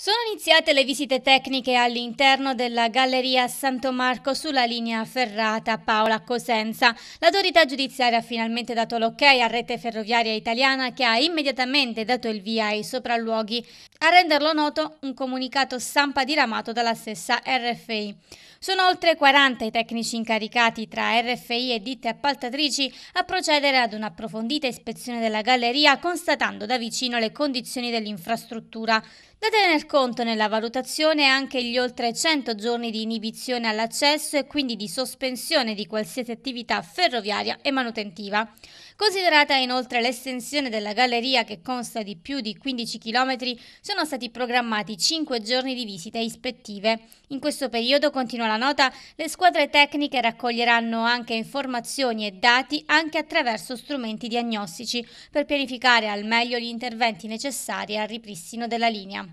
Sono iniziate le visite tecniche all'interno della Galleria Santo Marco sulla linea ferrata Paola-Cosenza. L'autorità giudiziaria ha finalmente dato l'ok a Rete Ferroviaria Italiana che ha immediatamente dato il via ai sopralluoghi, a renderlo noto un comunicato stampa diramato dalla stessa RFI. Sono oltre 40 i tecnici incaricati tra RFI e ditte appaltatrici a procedere ad un'approfondita ispezione della galleria constatando da vicino le condizioni dell'infrastruttura. Da tenere conto nella valutazione anche gli oltre 100 giorni di inibizione all'accesso e quindi di sospensione di qualsiasi attività ferroviaria e manutentiva. Considerata inoltre l'estensione della galleria che consta di più di 15 km, sono stati programmati 5 giorni di visite ispettive. In questo periodo, continua la nota, le squadre tecniche raccoglieranno anche informazioni e dati anche attraverso strumenti diagnostici per pianificare al meglio gli interventi necessari al ripristino della linea.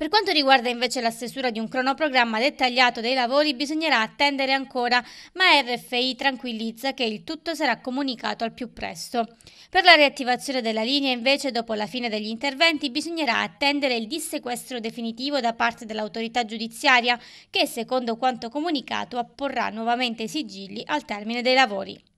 Per quanto riguarda invece la stesura di un cronoprogramma dettagliato dei lavori bisognerà attendere ancora, ma RFI tranquillizza che il tutto sarà comunicato al più presto. Per la riattivazione della linea invece dopo la fine degli interventi bisognerà attendere il dissequestro definitivo da parte dell'autorità giudiziaria che secondo quanto comunicato apporrà nuovamente i sigilli al termine dei lavori.